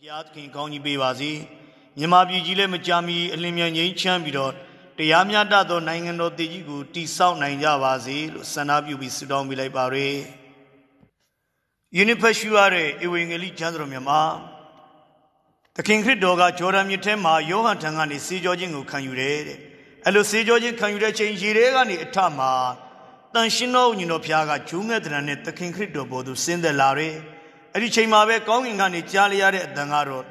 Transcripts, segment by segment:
ဘုရားသခင်ကောင်းကြီးပေးပါစေမြန်မာပြည်ကြီးလည်းမကြာမီအလင်းမြန်ငိမ့်ချမ်းပြီးတော့တရားမျှတသောနိုင်ငံတော်တည်ကြီးကိုတည်ဆောက်နိုင်ကြပါစေလို့ဆန္ဒပြုပြီးဆုတောင်းပေးလိုက်ပါရယ်ယူနီဖက်ရှူရတဲ့ဧဝံဂေလိကျမ်းစာတော်မြန်မာသခင်ခရစ်တော်ကဂျော်ဒန်မြစ်ထဲမှာယောဟန်ထံကနေစေကြောခြင်းကိုခံယူတယ်တဲ့အဲ့လိုစေကြောခြင်းခံယူတဲ့ချိန်ရေထဲကနေအထမှာတန်ရှင်တော်ဝိညာဉ်တော်ဘုရားကဂျူးငဲ့တဲ့နဲ့သခင်ခရစ်တော်ပေါ်သို့ဆင်းသက်လာတယ်အဲ့ဒီချိန်မှာပဲကောင်းကင်ကနေကြားလျရတဲ့အတန်ကတော့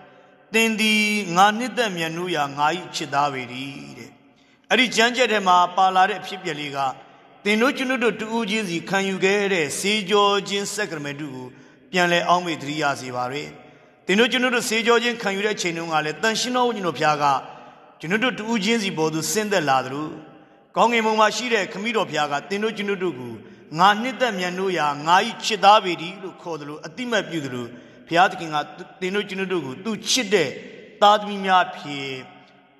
တင်ဒီငါနှစ်သက်မြတ်နိုးရာငါဤချစ်သားပေ၏တဲ့အဲ့ဒီကြမ်းကြက်ထဲမှာပါလာတဲ့အဖြစ်ပြက်လေးကတင်တို့ကျွန်တို့တူဦးချင်းစီခံယူခဲ့တဲ့စေကြောချင်းစက္ကရမတုကိုပြန်လဲအောင်မေတရိယာစီပါရဲတင်တို့ကျွန်တို့စေကြောချင်းခံယူတဲ့အချိန်တုန်းကလည်းတန်ရှင်းတော်ဝိညာဉ်တော်ဖျားကကျွန်တို့တူဦးချင်းစီပေါ်သူဆင်းသက်လာသလိုကောင်းကင်ဘုံမှာရှိတဲ့ခမည်းတော်ဖျားကတင်တို့ကျွန်တို့ကိုငါနှစ်သက်မြတ်တို့ရာငါဤချစ်သားပေသည်လို့ခေါ်တယ်လို့အတိမတ်ပြုတယ်လို့ဘုရားသခင်ကသင်တို့ကျွန်တို့ကိုသူချစ်တဲ့သားသမီးများဖြစ်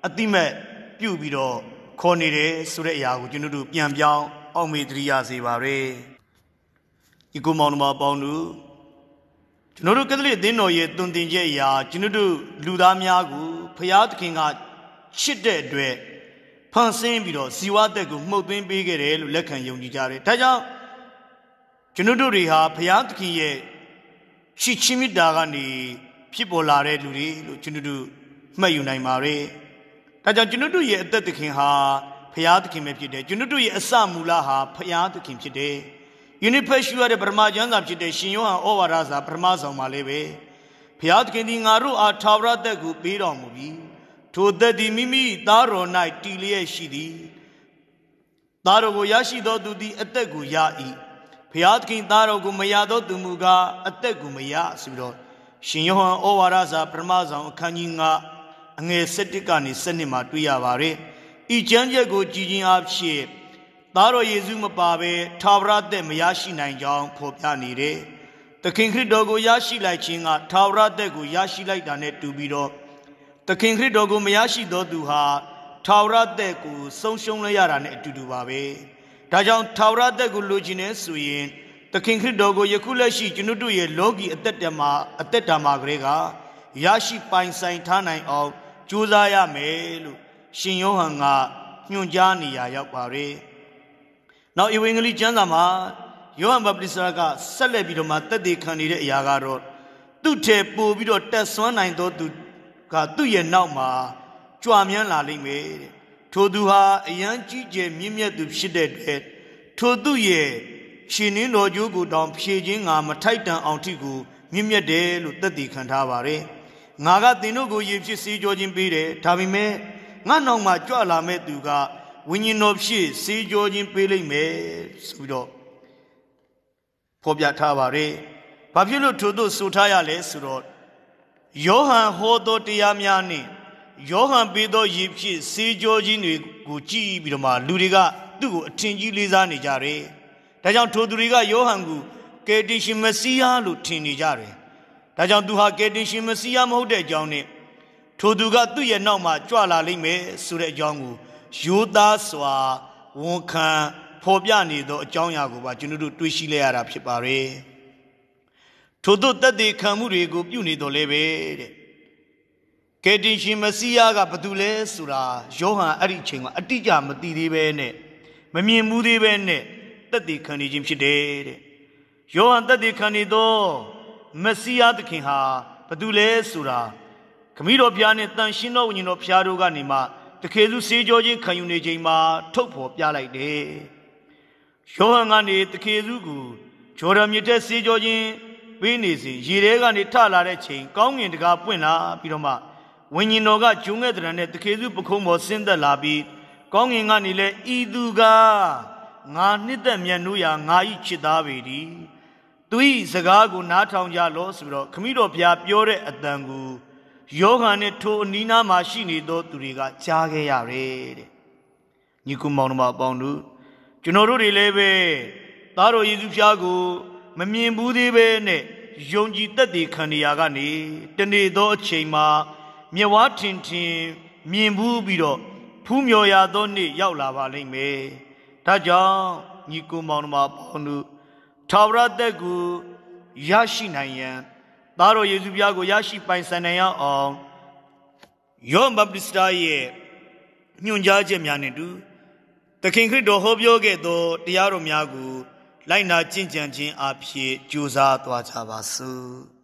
အတိမတ်ပြုပြီးတော့ခေါ်နေတယ်ဆိုတဲ့အရာကိုကျွန်တို့ပြန်ပြောင်းအောင်မေတ္တရာစေပါရဲဒီကုမောင်တော်ပေါင်းတို့ကျွန်တို့ကသလစ်အသင်းတော်ရဲ့တုန်တင်ချက်အရာကျွန်တို့လူသားများကိုဘုရားသခင်ကချစ်တဲ့အတွက်ဖန်ဆင်းပြီးတော့ဇီဝသက်ကိုမှုတ်သွင်းပေးခဲ့တယ်လို့လက်ခံယုံကြည်ကြတယ်ဒါကြောင့်ကျွန်ုပ်တို့တွေဟာဘုရားသခင်ရဲ့ရှိချင်းမေတ္တာကနေဖြစ်ပေါ်လာတဲ့လူတွေလို့ကျွန်ုပ်တို့မှတ်ယူနိုင်ပါ रे ။ဒါကြောင့်ကျွန်ုပ်တို့ရဲ့အသက်သခင်ဟာဘုရားသခင်ပဲဖြစ်တယ်။ကျွန်ုပ်တို့ရဲ့အစမူလဟာဘုရားသခင်ဖြစ်တယ်။ Universe ရှိရတဲ့ပရမကျမ်းစာဖြစ်တဲ့ရှင်ယောဟန်ဩဝါဒစာပရမဆောင်မှာလည်းပဲဘုရားသခင်ဒီငါတို့အားထာဝရသက်ကိုပေးတော်မူပြီ။ထိုသက်သည်မိမိသားတော်၌တည်လျက်ရှိသည်။သားတော်ကိုရရှိသောသူသည်အသက်ကိုရ၏ဘုရားသခင်သားတော်ကိုမရသောသူမူကားအသက်ကိုမရဆိုပြီးတော့ရှင်ယောဟန်ဩဝါဒစာပထမဆုံးအခန်းကြီး9အငယ်17ကနေ17မှာတွေ့ရပါတယ်။ဤကျမ်းချက်ကိုကြည်ကျင်အားဖြင့်သားတော်ယေရှုမပါဘဲထာဝရအသက်မရရှိနိုင်ကြောင်းဖော်ပြနေတယ်။သခင်ခရစ်တော်ကိုရရှိလိုက်ခြင်းကထာဝရအသက်ကိုရရှိလိုက်တာနဲ့တူပြီးတော့သခင်ခရစ်တော်ကိုမရရှိသောသူဟာထာဝရအသက်ကိုဆုံးရှုံးလိုက်ရတာနဲ့အတူတူပါပဲ။ဒါကြောင့်ထာဝရသက်ကိုလိုချင်နေဆိုရင်သခင်ခရစ်တော်ကိုယခုလက်ရှိကျွန်ုပ်တို့ရဲ့လောကီအသက်တမှာအသက်တာမှာကလေးကရရှိပိုင်ဆိုင်ထားနိုင်အောင်ကြိုးစားရမယ်လို့ရှင်ယောဟန်ကညွှန်ကြားနေရရောက်ပါ रे ။နောက်ဧဝံဂေလိကျမ်းစာမှာယောဟန်ဗပ္တိဇာကဆက်လက်ပြီးတော့မှတက်တည်ခံနေတဲ့အရာကတော့သူ့ထဲပို့ပြီးတော့တက်ဆွမ်းနိုင်သောသူကသူ့ရဲ့နောက်မှာကြွမြန်းလာလိမ့်မယ်တဲ့ထိုသူဟာအယံကြီးကျယ်မြင့်မြတ်သူဖြစ်တဲ့တည်းထိုသူရဲ့ရှင်နင်းတော်ကျိုးကိုတောင် ဖြည့်ခြင်းငါမထိုက်တန်အောင်ထိကိုမြင့်မြတ်တယ်လို့တတ်သိခံထားပါတယ်။ငါကသင်တို့ကိုရည်ဖြစ်စေကြောခြင်းပေးတယ်။ဒါပေမဲ့ငါနောက်မှကြွလာမဲ့သူကဝိညာဉ်တော်ဖြစ်စေကြောခြင်းပေးလိုက်မယ်ဆိုပြီးတော့ဖော်ပြထားပါတယ်။ဘာဖြစ်လို့ထိုတို့ဆိုထားရလဲဆိုတော့ယောဟန်ဟောတော်တရားများနဲ့ယောဟန်ပေးသောရေဖြစ်စေကြောကြီးတွေကိုကြည့်ပြီးတော့မှလူတွေကသူ့ကိုအထင်ကြီးလေးစားနေကြတယ်။ဒါကြောင့်ထိုသူတွေကယောဟန်ကိုကယ်တင်ရှင်မစီးယားလို့ထင်နေကြတယ်။ဒါကြောင့်သူဟာကယ်တင်ရှင်မစီးယားမဟုတ်တဲ့အကြောင်းနဲ့ထိုသူကသူ့ရဲ့နောက်မှာကြွလာလိမ့်မယ်ဆိုတဲ့အကြောင်းကိုယောသားစွာဝန်ခံဖော်ပြနေသောအကြောင်းအရာကိုပါကျွန်တော်တို့တွေးရှိလဲရတာဖြစ်ပါရဲ့။ထိုတို့တသက်ခံမှုတွေကိုပြုနေတော်လဲပဲတဲ့။ကယ်တင်ရှင်မစီးယားကဘာတူလဲဆိုတာယောဟန်အဲ့ဒီအချိန်မှာအတိအကျမသိသေးပဲနဲ့မမြင်ဘူးသေးပဲနဲ့တက်တည်ခံနေခြင်းဖြစ်တယ်တဲ့ယောဟန်တက်တည်ခံနေသောမစီးယားသခင်ဟာဘာတူလဲဆိုတာခမည်းတော်ဘုရားနဲ့တန်ရှင်တော်ဝိညာဉ်တော်ဘုရားတို့ကနေမှတခေစုစေကြောချင်းခံယူနေချိန်မှာထုတ်ဖော်ပြလိုက်တယ်ယောဟန်ကနေတခေစုကိုဂျော်ဒန်မြစ်ထဲစေကြောချင်းပေးနေစဉ်ရေထဲကနေထလာတဲ့ချိန်ကောင်းငင်တကားပွင့်လာပြီးတော့မှဝိညာဉ်တော်ကဂျုံခဲ့တဲ့နဲ့တခေစုပခုံးပေါ်ဆင်းသက်လာပြီးကောင်းငင်ကနေလဲဤသူကငါနှစ်သက်မြတ်နိုးရာငါဤချစ်သားပေဒီသူဤစကားကိုနားထောင်ကြလောဆိုပြီးတော့ခမည်းတော်ဘုရားပြောတဲ့အတန်ကိုယောဂန်နဲ့ထိုအနီးနားမှာရှိနေသောသူတွေကကြားခဲ့ရတယ်တဲ့ညီကုမောင်တို့မအပေါင်းတို့ကျွန်တော်တို့တွေလည်းပဲ သားတော်ယေရှုဘုရားကိုမမြင်ဘူးသေးပဲနဲ့ယုံကြည်တတ်တဲ့ခန္ဓာကနေတနေ့သောအချိန်မှာမြဝါထင်ထင်မြင်ဘူးပြီးတော့ဖူးမြော်ရသောနေ့ရောက်လာပါလိမ့်မယ်။ဒါကြောင့်ညီကိုမောင်နှမပေါင်းတို့ထာဝရတက်ကိုရရှိနိုင်ရန်သားတော်ယေရှုပြားကိုရရှိပိုင်ဆိုင်နိုင်အောင်ယောမပစ္စတာရဲ့ညွှန်ကြားချက်များနဲ့တူသခင်ခရစ်တော်ဟောပြောခဲ့သောတရားတော်များကိုလိုက်နာကျင့်ကြံခြင်းအဖြစ်ကြိုးစားသွားကြပါစို့။